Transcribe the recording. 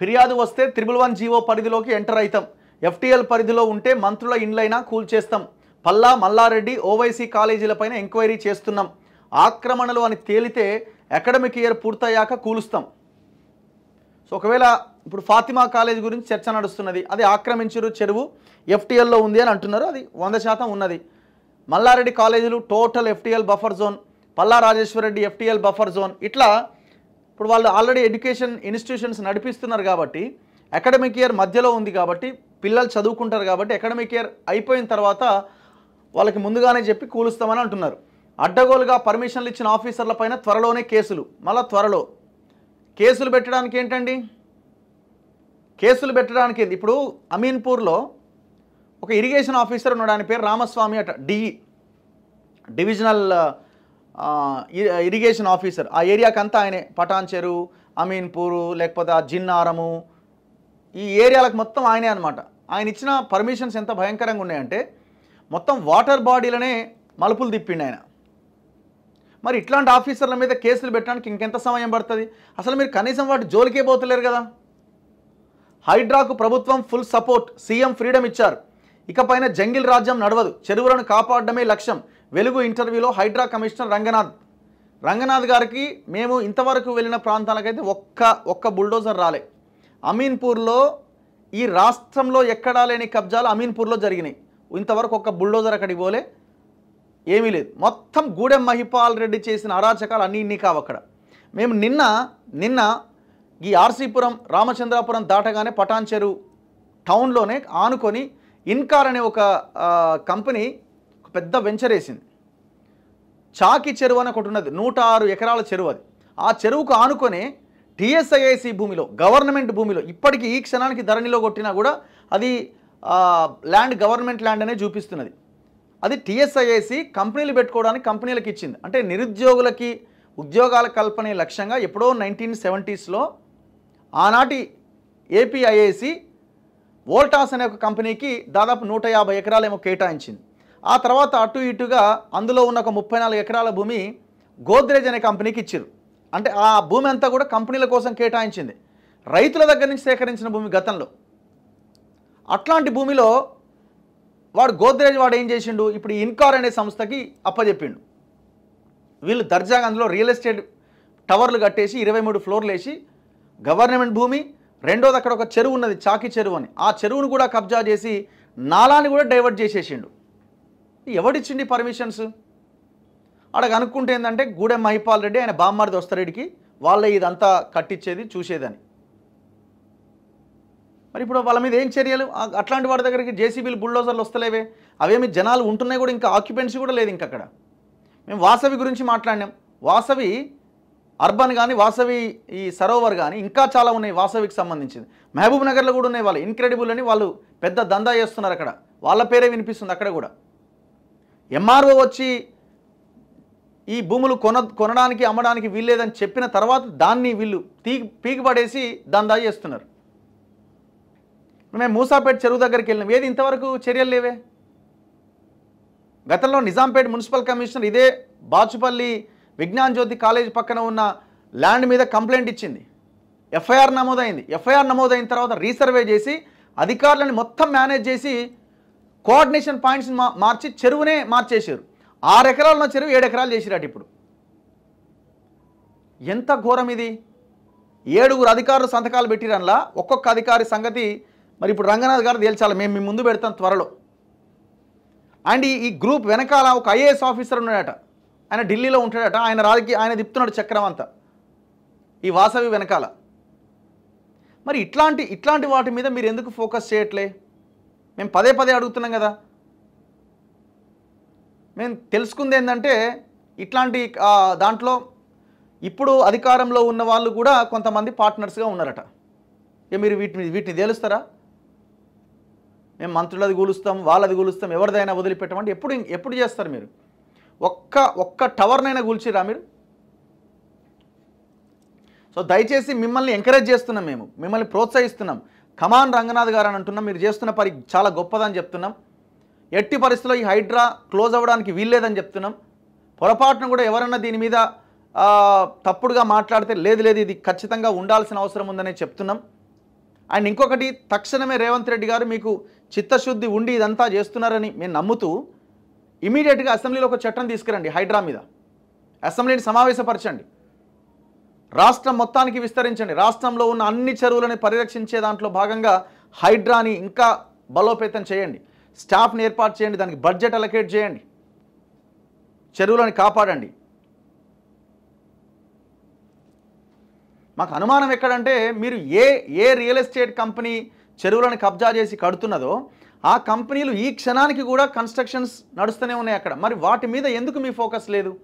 ఫిర్యాదు వస్తే triple one GO పరిధిలోకి ఎంటర్ అవుతాం ఎఫ్టీఎల్ పరిధిలో ఉంటే మంత్రుల ఇండ్లైనా చేస్తాం పల్లా మల్లారెడ్డి ఓవైసీ కాలేజీలపైన ఎంక్వైరీ చేస్తున్నాం ఆక్రమణలు అని తేలితే అకాడమిక్ ఇయర్ పూర్తయ్యాక కూలుస్తాం సో ఒకవేళ ఇప్పుడు ఫాతిమా కాలేజ్ గురించి చర్చ నడుస్తున్నది అది ఆక్రమించరు చెరువు ఎఫ్టీఎల్లో ఉంది అని అంటున్నారు అది వంద శాతం ఉన్నది మల్లారెడ్డి కాలేజీలు total FTL buffer zone Palla Rajeshwarreddy FTL buffer zone ఇట్లా ఇప్పుడు వాళ్ళు ఆల్రెడీ ఎడ్యుకేషన్ ఇన్స్టిట్యూషన్స్ నడిపిస్తున్నారు కాబట్టి అకాడమిక్ ఇయర్ మధ్యలో ఉంది కాబట్టి పిల్లలు చదువుకుంటారు కాబట్టి అకాడమిక్ ఇయర్ అయిపోయిన తర్వాత వాళ్ళకి ముందుగానే చెప్పి కూలుస్తామని అంటున్నారు అడ్డగోలుగా పర్మిషన్లు ఇచ్చిన ఆఫీసర్ల పైన త్వరలోనే కేసులు మళ్ళీ త్వరలో కేసులు పెట్టడానికి ఏంటండి కేసులు పెట్టడానికి ఏంటి ఇప్పుడు అమీన్పూర్లో ఒక ఇరిగేషన్ ఆఫీసర్ ఉన్నాడు ఆయన పేరు రామస్వామి అట డిఈ డివిజనల్ ఇరిగేషన్ ఆఫీసర్ ఆ ఏరియాకంతా ఆయనే పటాన్ చెరువు అమీన్పూరు లేకపోతే ఆ జిన్నారము ఈ ఏరియాలకు మొత్తం ఆయనే అనమాట ఆయన ఇచ్చిన పర్మిషన్స్ ఎంత భయంకరంగా ఉన్నాయంటే మొత్తం వాటర్ బాడీలనే మలుపులు తిప్పిండి ఆయన మరి ఇట్లాంటి ఆఫీసర్ల మీద కేసులు పెట్టడానికి ఇంకెంత సమయం పడుతుంది అసలు మీరు కనీసం వాటి జోలికే పోతలేరు కదా హైడ్రాకు ప్రభుత్వం ఫుల్ సపోర్ట్ సీఎం ఫ్రీడమ్ ఇచ్చారు ఇకపైన జంగిల్ రాజ్యం నడవదు చెరువులను కాపాడడమే లక్ష్యం వెలుగు ఇంటర్వ్యూలో హైడ్రా కమిషనర్ రంగనాథ్ రంగనాథ్ గారికి మేము ఇంతవరకు వెళ్ళిన ప్రాంతాలకైతే ఒక్క ఒక్క బుల్డోజర్ రాలే అమీన్పూర్లో ఈ రాష్ట్రంలో ఎక్కడా లేని కబ్జాలు అమీన్పూర్లో జరిగినాయి ఇంతవరకు ఒక్క బుల్డోజర్ అక్కడికి పోలే ఏమీ లేదు మొత్తం గూడెం మహిపాల్ రెడ్డి చేసిన అరాచకాలు అన్నీ ఇన్ని కావు అక్కడ మేము నిన్న నిన్న ఈ ఆర్సీపురం రామచంద్రాపురం దాటగానే పటాన్చెరు టౌన్లోనే ఆనుకొని ఇన్కార్ అనే ఒక కంపెనీ పెద్ద వెంచర్ వేసింది చాకి చెరువు అని ఒకటి ఉన్నది నూట ఆరు ఎకరాల చెరువు అది ఆ చెరువుకు ఆనుకొని టిఎస్ఐఐసి భూమిలో గవర్నమెంట్ భూమిలో ఇప్పటికీ ఈ క్షణానికి ధరణిలో కొట్టినా కూడా అది ల్యాండ్ గవర్నమెంట్ ల్యాండ్ అనే చూపిస్తున్నది అది టిఎస్ఐఐసి కంపెనీలు పెట్టుకోవడానికి కంపెనీలకు ఇచ్చింది అంటే నిరుద్యోగులకి ఉద్యోగాల కల్పనే లక్ష్యంగా ఎప్పుడో నైన్టీన్ సెవెంటీస్లో ఆనాటి ఏపీఐఏసి వోల్టాస్ అనే ఒక కంపెనీకి దాదాపు నూట యాభై ఎకరాలేమో కేటాయించింది ఆ తర్వాత అటు ఇటుగా అందులో ఉన్న ఒక ముప్పై నాలుగు ఎకరాల భూమి గోద్రేజ్ అనే కంపెనీకి ఇచ్చారు అంటే ఆ భూమి అంతా కూడా కంపెనీల కోసం కేటాయించింది రైతుల దగ్గర నుంచి సేకరించిన భూమి గతంలో అట్లాంటి భూమిలో వాడు గోద్రేజ్ వాడు ఏం చేసిండు ఇప్పుడు ఇన్కార్ అనే సంస్థకి అప్పజెప్పిండు వీళ్ళు దర్జాగా అందులో రియల్ ఎస్టేట్ టవర్లు కట్టేసి ఇరవై మూడు ఫ్లోర్లు వేసి గవర్నమెంట్ భూమి రెండోది అక్కడ ఒక చెరువు ఉన్నది చాకి చెరువు అని ఆ చెరువును కూడా కబ్జా చేసి నాలాన్ని కూడా డైవర్ట్ చేసేసిండు ఎవడిచ్చిండి పర్మిషన్స్ అక్కడ కనుక్కుంటే ఏంటంటే గూడెం మహిపాల్ రెడ్డి ఆయన బామ్మారి దోస్తారెడ్డికి వాళ్ళ ఇదంతా కట్టించేది చూసేదని మరి ఇప్పుడు వాళ్ళ మీద ఏం చర్యలు అట్లాంటి వాడి దగ్గరికి జేసీబీలు బుల్డోజర్లు వస్తలేవే అవేమి జనాలు ఉంటున్నాయి కూడా ఇంకా ఆక్యుపెన్సీ కూడా లేదు ఇంక అక్కడ మేము వాసవి గురించి మాట్లాడినాం వాసవి అర్బన్ కానీ వాసవి ఈ సరోవర్ కానీ ఇంకా చాలా ఉన్నాయి వాసవికి సంబంధించింది మహబూబ్ నగర్లో కూడా ఉన్నాయి వాళ్ళు ఇన్క్రెడిబుల్ అని వాళ్ళు పెద్ద దందా చేస్తున్నారు అక్కడ వాళ్ళ పేరే వినిపిస్తుంది అక్కడ కూడా ఎంఆర్ఓ వచ్చి ఈ భూములు కొన కొనడానికి అమ్మడానికి వీల్లేదని చెప్పిన తర్వాత దాన్ని వీళ్ళు తీ పీకిపడేసి దందా చేస్తున్నారు మేము మూసాపేట చెరువు దగ్గరికి వెళ్ళినాం ఏది ఇంతవరకు చర్యలు లేవే గతంలో నిజాంపేట మున్సిపల్ కమిషనర్ ఇదే బాచుపల్లి విజ్ఞాన్ జ్యోతి కాలేజ్ పక్కన ఉన్న ల్యాండ్ మీద కంప్లైంట్ ఇచ్చింది ఎఫ్ఐఆర్ నమోదైంది ఎఫ్ఐఆర్ నమోదైన తర్వాత రీసర్వే చేసి అధికారులను మొత్తం మేనేజ్ చేసి కోఆర్డినేషన్ పాయింట్స్ని మార్చి చెరువునే మార్చేశారు ఆరు ఎకరాలున్న చెరువు ఏడు ఎకరాలు చేసిరాట ఇప్పుడు ఎంత ఘోరం ఇది ఏడుగురు అధికారులు సంతకాలు పెట్టిరన్లా ఒక్కొక్క అధికారి సంగతి మరి ఇప్పుడు రంగనాథ్ గారు తేల్చాలి మేము మీ ముందు పెడతాం త్వరలో అండ్ ఈ గ్రూప్ వెనకాల ఒక ఐఏఎస్ ఆఫీసర్ ఉన్నాడట ఆయన ఢిల్లీలో ఉంటాడట ఆయన రాజకీయ ఆయన తిప్తున్నాడు చక్రం అంతా ఈ వాసవి వెనకాల మరి ఇట్లాంటి ఇట్లాంటి వాటి మీద మీరు ఎందుకు ఫోకస్ చేయట్లేదు మేము పదే పదే అడుగుతున్నాం కదా మేము తెలుసుకుంది ఏంటంటే ఇట్లాంటి దాంట్లో ఇప్పుడు అధికారంలో ఉన్న వాళ్ళు కూడా కొంతమంది పార్ట్నర్స్గా ఉన్నారట ఇక మీరు వీటిని వీటిని తేలుస్తారా మేము మంత్రులది కూలుస్తాం వాళ్ళది కూలుస్తాం ఎవరిదైనా వదిలిపెట్టమంటే ఎప్పుడు ఎప్పుడు చేస్తారు మీరు ఒక్క ఒక్క టవర్నైనా కూల్చిరా మీరు సో దయచేసి మిమ్మల్ని ఎంకరేజ్ చేస్తున్నాం మేము మిమ్మల్ని ప్రోత్సహిస్తున్నాం కమాన్ రంగనాథ్ గారు అని అంటున్నాం మీరు చేస్తున్న పని చాలా గొప్పదని చెప్తున్నాం ఎట్టి పరిస్థితుల్లో ఈ హైడ్రా క్లోజ్ అవ్వడానికి వీల్లేదని చెప్తున్నాం పొరపాటును కూడా ఎవరన్నా దీని మీద తప్పుడుగా మాట్లాడితే లేదు లేదు ఇది ఖచ్చితంగా ఉండాల్సిన అవసరం ఉందనే చెప్తున్నాం అండ్ ఇంకొకటి తక్షణమే రేవంత్ రెడ్డి గారు మీకు చిత్తశుద్ధి ఉండి ఇదంతా చేస్తున్నారని మేము నమ్ముతూ ఇమీడియట్గా అసెంబ్లీలో ఒక చట్టం తీసుకురండి హైడ్రా మీద అసెంబ్లీని సమావేశపరచండి రాష్ట్రం మొత్తానికి విస్తరించండి రాష్ట్రంలో ఉన్న అన్ని చెరువులని పరిరక్షించే దాంట్లో భాగంగా హైడ్రాని ఇంకా బలోపేతం చేయండి స్టాఫ్ని ఏర్పాటు చేయండి దానికి బడ్జెట్ అలకేట్ చేయండి చెరువులను కాపాడండి మాకు అనుమానం ఎక్కడంటే మీరు ఏ ఏ రియల్ ఎస్టేట్ కంపెనీ చెరువులను కబ్జా చేసి కడుతున్నదో ఆ కంపెనీలు ఈ క్షణానికి కూడా కన్స్ట్రక్షన్స్ నడుస్తూనే ఉన్నాయి అక్కడ మరి వాటి మీద ఎందుకు మీ ఫోకస్ లేదు